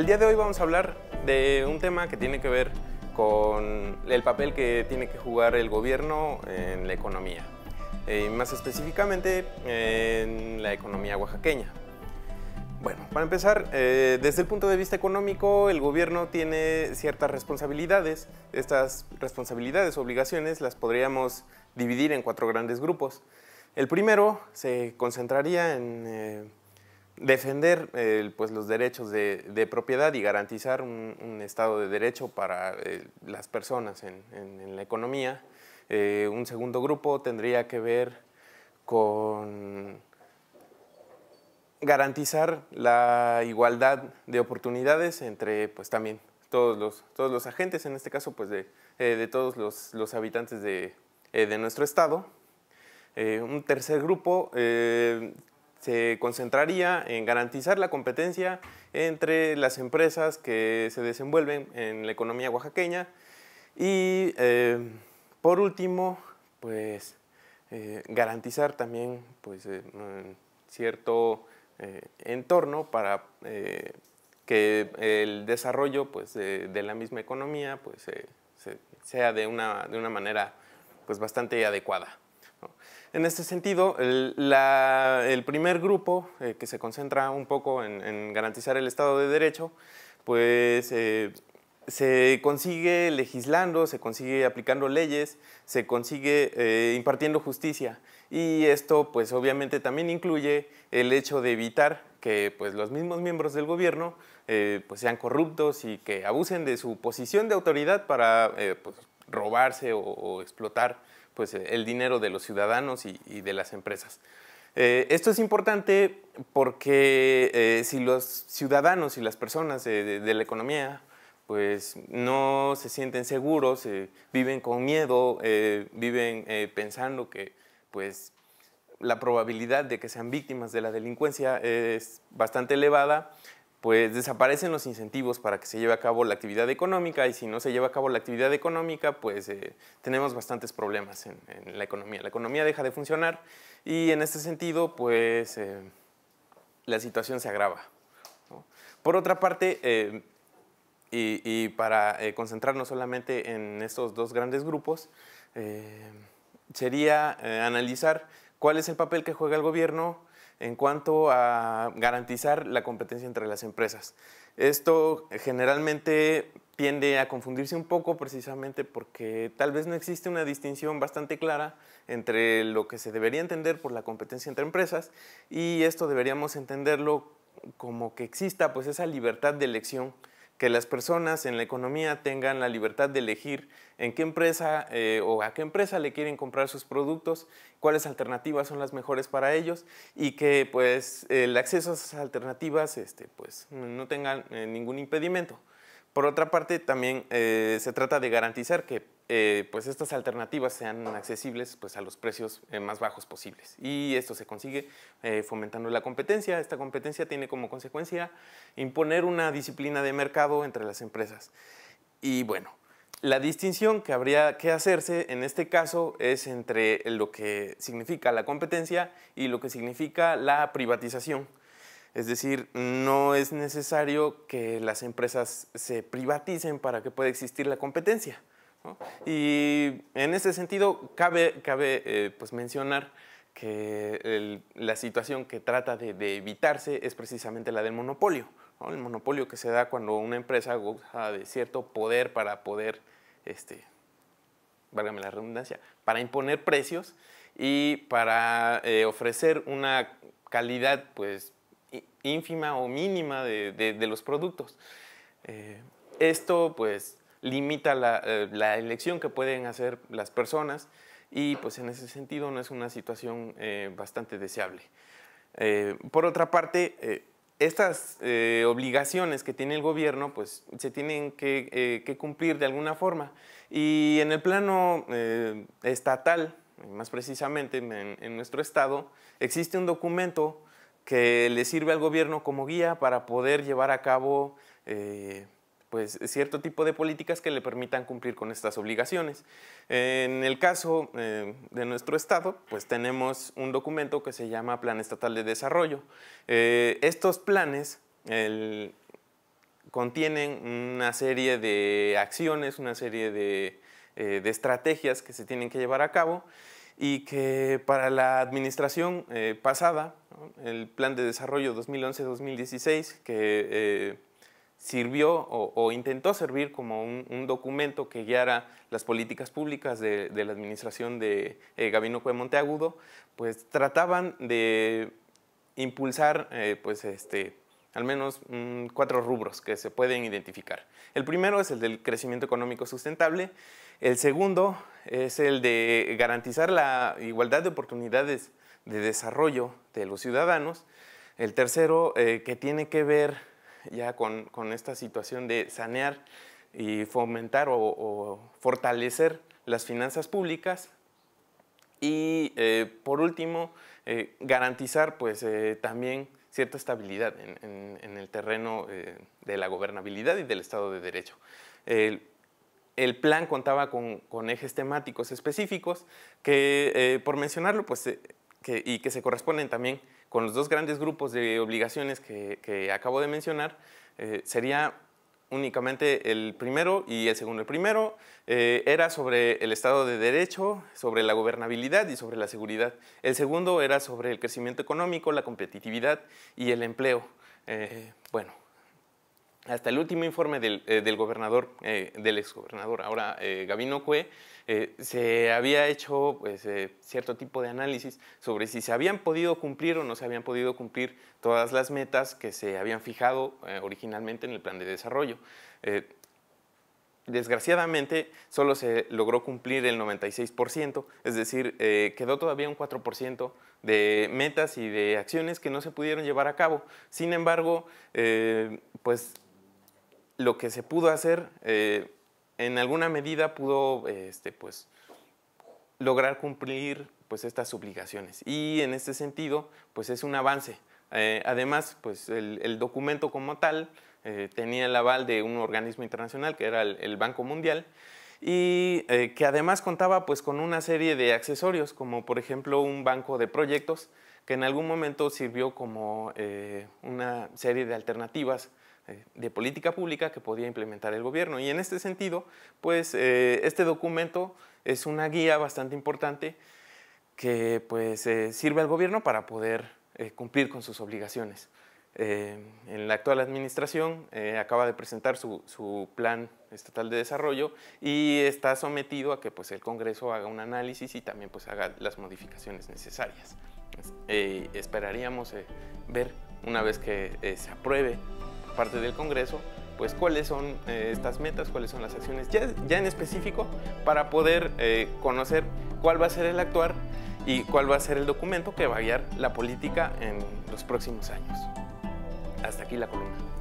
El día de hoy vamos a hablar de un tema que tiene que ver con el papel que tiene que jugar el gobierno en la economía, eh, y más específicamente en la economía oaxaqueña. Bueno, para empezar, eh, desde el punto de vista económico, el gobierno tiene ciertas responsabilidades. Estas responsabilidades, o obligaciones, las podríamos dividir en cuatro grandes grupos. El primero se concentraría en eh, defender eh, pues los derechos de, propiedad y garantizar un, estado de derecho para eh, las personas en, la economía. Eh, un segundo grupo tendría que ver con garantizar la igualdad de oportunidades entre pues también todos los, todos los agentes, en este caso pues de, todos los, habitantes de, de nuestro estado. un tercer grupo se concentraría en garantizar la competencia entre las empresas que se desenvuelven en la economía oaxaqueña y eh, por último, pues eh, garantizar también pues, eh, cierto entorno para que el desarrollo pues, de, de la misma economía pues, sea de una, de una manera pues, bastante adecuada. En este sentido, el, primer grupo, eh, que se concentra un poco en, garantizar el Estado de Derecho, pues eh, se consigue legislando, se consigue aplicando leyes, se consigue eh, impartiendo justicia. Y esto pues obviamente también incluye el hecho de evitar que pues, los mismos miembros del gobierno pues, sean corruptos y que abusen de su posición de autoridad para pues, robarse o explotar pues, eh, el dinero de los ciudadanos y, de las empresas. Eh, esto es importante porque eh, si los ciudadanos y las personas de, la economía pues no se sienten seguros, viven con miedo, viven pensando que pues la probabilidad de que sean víctimas de la delincuencia es bastante elevada, pues desaparecen los incentivos para que se lleve a cabo la actividad económica y si no se lleva a cabo la actividad económica, pues eh, tenemos bastantes problemas en, la economía. La economía deja de funcionar y en este sentido, pues eh, la situación se agrava. Por otra parte, eh, y, y, para concentrarnos solamente en estos dos grandes grupos, sería analizar cuál es el papel que juega el gobierno en cuanto a garantizar la competencia entre las empresas. Esto generalmente tiende a confundirse un poco precisamente porque tal vez no existe una distinción bastante clara entre lo que se debería entender por la competencia entre empresas y esto deberíamos entenderlo como que exista pues esa libertad de elección que las personas en la economía tengan la libertad de elegir en qué empresa eh, o a qué empresa le quieren comprar sus productos, cuáles alternativas son las mejores para ellos y que pues el acceso a esas alternativas este, pues, no tengan eh, ningún impedimento. Por otra parte, también eh, se trata de garantizar que eh, pues estas alternativas sean accesibles pues, a los precios eh, más bajos posibles. Y esto se consigue fomentando la competencia. Esta competencia tiene como consecuencia imponer una disciplina de mercado entre las empresas. Y bueno, la distinción que habría que hacerse en este caso es entre lo que significa la competencia y lo que significa la privatización. Es decir, no es necesario que las empresas se privaticen para que pueda existir la competencia. Y en ese sentido, cabe, cabe eh, pues mencionar que la situación que trata de, evitarse es precisamente la del monopolio. El monopolio que se da cuando una empresa goza de cierto poder para poder, este, válgame la redundancia, para imponer precios y para eh, ofrecer una calidad pues ínfima o mínima de, los productos. Eh, esto pues limita eh, la, elección que pueden hacer las personas y pues en ese sentido no es una situación eh, bastante deseable. por otra parte, estas obligaciones que tiene el gobierno pues se tienen que, cumplir de alguna forma y en el plano estatal más precisamente en, en, nuestro estado existe un documento que le sirve al gobierno como guía para poder llevar a cabo eh, pues, cierto tipo de políticas que le permitan cumplir con estas obligaciones. En el caso eh, de nuestro estado, pues tenemos un documento que se llama Plan Estatal de Desarrollo. Eh, estos planes contienen una serie de acciones, una serie de, estrategias que se tienen que llevar a cabo y que para la administración pasada el Plan de Desarrollo 2011-2016, que eh, sirvió o, intentó servir como un, documento que guiara las políticas públicas de, la administración de eh, Gabino Cue Monteagudo, pues trataban de impulsar eh, pues este, al menos mm, cuatro rubros que se pueden identificar. El primero es el del crecimiento económico sustentable, el segundo es el de garantizar la igualdad de oportunidades de desarrollo de los ciudadanos. El tercero, eh, que tiene que ver ya con, esta situación de sanear y fomentar o, fortalecer las finanzas públicas. Y eh, por último, eh, garantizar pues, también cierta estabilidad en, el terreno de la gobernabilidad y del Estado de Derecho. El, plan contaba con, ejes temáticos específicos que, por mencionarlo, pues y que se corresponden también con los dos grandes grupos de obligaciones que, acabo de mencionar, eh, sería únicamente el primero y el segundo. El primero eh, era sobre el Estado de Derecho, sobre la gobernabilidad y sobre la seguridad. El segundo era sobre el crecimiento económico, la competitividad y el empleo. Eh, bueno, hasta el último informe del, eh, del gobernador, eh, del exgobernador, ahora eh, Gabino Cue, se había hecho pues, cierto tipo de análisis sobre si se habían podido cumplir o no se habían podido cumplir todas las metas que se habían fijado originalmente en el plan de desarrollo. Desgraciadamente, solo se logró cumplir el 96%, es decir, quedó todavía un 4% de metas y de acciones que no se pudieron llevar a cabo. Sin embargo, pues lo que se pudo hacer, eh, en alguna medida pudo este, pues, lograr cumplir pues, estas obligaciones. Y en este sentido, pues es un avance. Eh, además, pues el, documento como tal eh, tenía el aval de un organismo internacional que era el, Banco Mundial y que además contaba pues con una serie de accesorios como por ejemplo un banco de proyectos que en algún momento sirvió como una serie de alternativas de política pública que podía implementar el gobierno. Y en este sentido, pues eh, este documento es una guía bastante importante que pues eh, sirve al gobierno para poder eh, cumplir con sus obligaciones. en la actual administración acaba de presentar su, su, plan estatal de desarrollo y está sometido a que pues el Congreso haga un análisis y también pues haga las modificaciones necesarias. esperaríamos ver una vez que se apruebe parte del Congreso, pues cuáles son eh, estas metas, cuáles son las acciones, ya, en específico, para poder eh, conocer cuál va a ser el actuar y cuál va a ser el documento que va a guiar la política en los próximos años. Hasta aquí la columna.